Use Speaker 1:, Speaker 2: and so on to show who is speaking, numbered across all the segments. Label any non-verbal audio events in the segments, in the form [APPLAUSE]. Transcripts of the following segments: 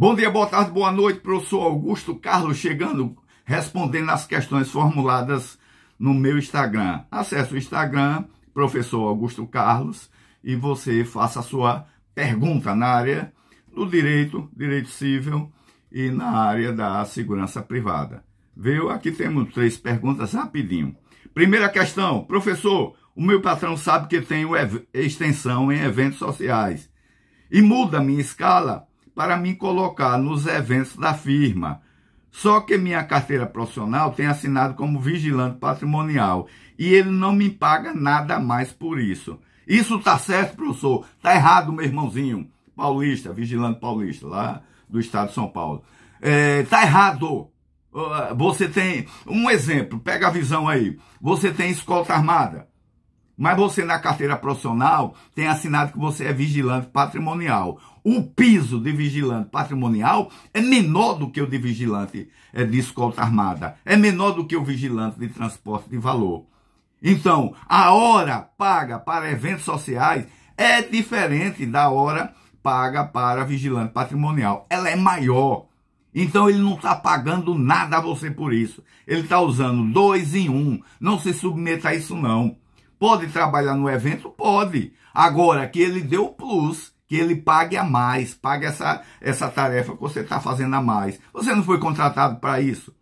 Speaker 1: Bom dia, boa tarde, boa noite, professor Augusto Carlos chegando, respondendo as questões formuladas no meu Instagram. Acesse o Instagram, professor Augusto Carlos, e você faça a sua pergunta na área do direito, direito civil e na área da segurança privada. Viu? Aqui temos três perguntas rapidinho. Primeira questão, professor, o meu patrão sabe que tenho extensão em eventos sociais e muda a minha escala para me colocar nos eventos da firma. Só que minha carteira profissional tem assinado como vigilante patrimonial e ele não me paga nada mais por isso. Isso tá certo, professor? Tá errado, meu irmãozinho paulista, vigilante paulista lá do estado de São Paulo. É, tá errado. Você tem um exemplo, pega a visão aí. Você tem escolta armada. Mas você na carteira profissional tem assinado que você é vigilante patrimonial. O piso de vigilante patrimonial é menor do que o de vigilante é, de escolta armada. É menor do que o vigilante de transporte de valor. Então, a hora paga para eventos sociais é diferente da hora paga para vigilante patrimonial. Ela é maior. Então ele não está pagando nada a você por isso. Ele está usando dois em um. Não se submeta a isso não. Pode trabalhar no evento? Pode. Agora, que ele deu o plus, que ele pague a mais, pague essa, essa tarefa que você está fazendo a mais. Você não foi contratado para isso.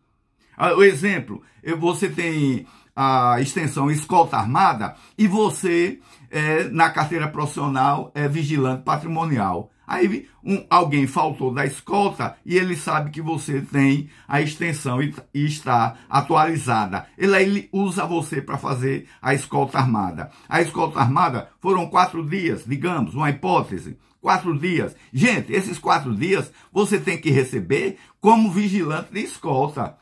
Speaker 1: Ah, o exemplo, você tem a extensão escolta armada e você, é, na carteira profissional, é vigilante patrimonial. Aí um, alguém faltou da escolta e ele sabe que você tem a extensão e, e está atualizada. Ele, ele usa você para fazer a escolta armada. A escolta armada foram quatro dias, digamos, uma hipótese. Quatro dias. Gente, esses quatro dias você tem que receber como vigilante de escolta.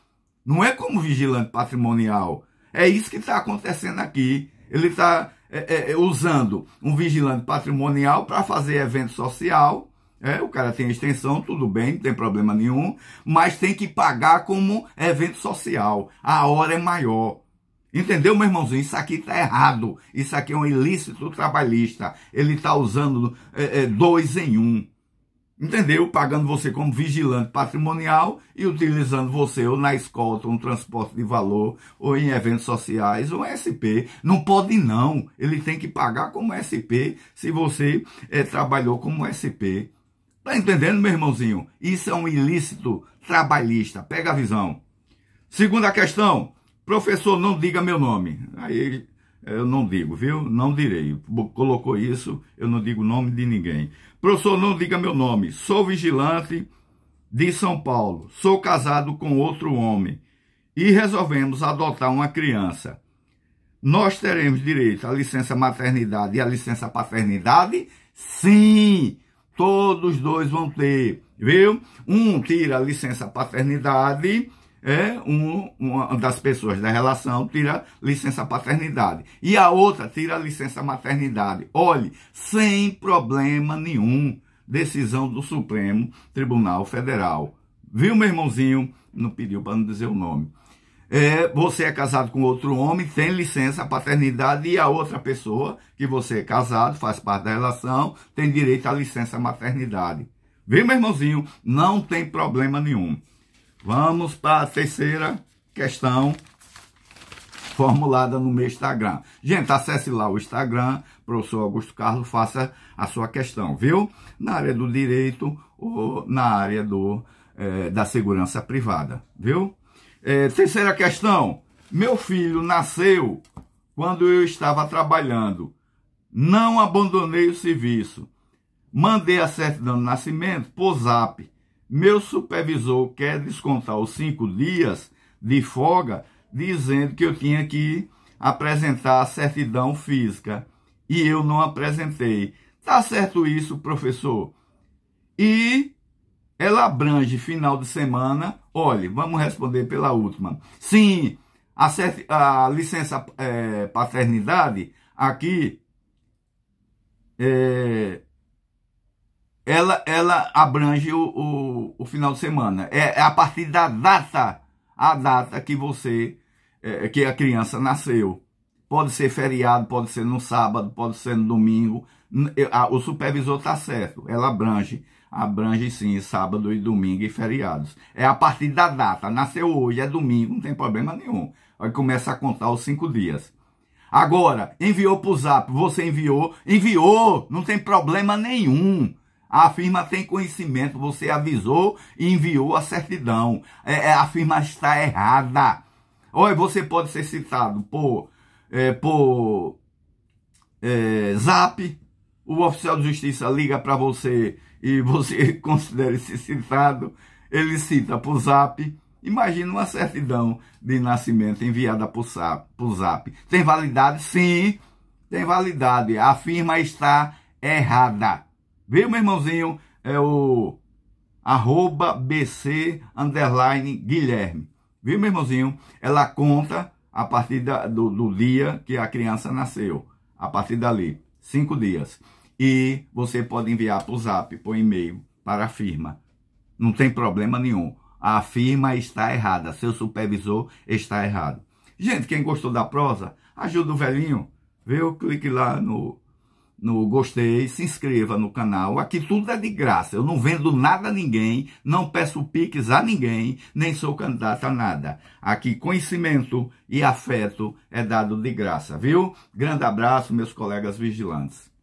Speaker 1: Não é como vigilante patrimonial. É isso que está acontecendo aqui. Ele está é, é, é, usando um vigilante patrimonial para fazer evento social. É, o cara tem extensão, tudo bem, não tem problema nenhum, mas tem que pagar como evento social. A hora é maior. Entendeu, meu irmãozinho? Isso aqui está errado. Isso aqui é um ilícito trabalhista. Ele está usando é, é, dois em um entendeu? Pagando você como vigilante patrimonial e utilizando você ou na escolta, ou no transporte de valor, ou em eventos sociais, ou SP. Não pode não, ele tem que pagar como SP se você é, trabalhou como SP. Tá entendendo, meu irmãozinho? Isso é um ilícito trabalhista, pega a visão. Segunda questão, professor, não diga meu nome. Aí ele eu não digo, viu? Não direi. Colocou isso, eu não digo o nome de ninguém. Professor, não diga meu nome. Sou vigilante de São Paulo. Sou casado com outro homem e resolvemos adotar uma criança. Nós teremos direito à licença maternidade e à licença paternidade? Sim, todos dois vão ter, viu? Um tira a licença paternidade é um, uma das pessoas da relação tira licença paternidade e a outra tira licença maternidade. Olhe, sem problema nenhum, decisão do Supremo Tribunal Federal. Viu, meu irmãozinho? Não pediu para não dizer o nome. É, você é casado com outro homem, tem licença paternidade e a outra pessoa que você é casado, faz parte da relação, tem direito à licença maternidade. Viu, meu irmãozinho? Não tem problema nenhum. Vamos para a terceira questão formulada no meu Instagram. Gente, acesse lá o Instagram, professor Augusto Carlos, faça a sua questão, viu? Na área do direito ou na área do, eh, da segurança privada, viu? Eh, terceira questão. Meu filho nasceu quando eu estava trabalhando. Não abandonei o serviço. Mandei a certidão de nascimento por zap meu supervisor quer descontar os cinco dias de folga, dizendo que eu tinha que apresentar a certidão física e eu não apresentei. Tá certo isso, professor? E ela abrange final de semana. Olhe, vamos responder pela última. Sim, a, a licença é, paternidade aqui é, ela, ela abrange o, o, o final de semana. É, é, a partir da data, a data que você, é, que a criança nasceu. Pode ser feriado, pode ser no sábado, pode ser no domingo. É, o supervisor está certo. Ela abrange, abrange sim, sábado e domingo e feriados. É a partir da data. Nasceu hoje, é domingo, não tem problema nenhum. Aí começa a contar os cinco dias. Agora, enviou para o zap, você enviou, enviou, não tem problema nenhum. A firma tem conhecimento, você avisou e enviou a certidão. É, é a firma está errada. Ou você pode ser citado por, é, por é, zap, o oficial de justiça liga para você e você [LAUGHS] considera-se citado, ele cita por zap. Imagina uma certidão de nascimento enviada por zap, por zap. Tem validade? Sim, tem validade. A firma está errada. Viu, meu irmãozinho? É o arroba BC underline Guilherme. Viu, meu irmãozinho? Ela conta a partir da, do, do dia que a criança nasceu. A partir dali, cinco dias. E você pode enviar para o zap, por e-mail, para a firma. Não tem problema nenhum. A firma está errada. Seu supervisor está errado. Gente, quem gostou da prosa, ajuda o velhinho. Viu? Clique lá no no gostei, se inscreva no canal. Aqui tudo é de graça. Eu não vendo nada a ninguém, não peço piques a ninguém, nem sou candidato a nada. Aqui conhecimento e afeto é dado de graça, viu? Grande abraço, meus colegas vigilantes.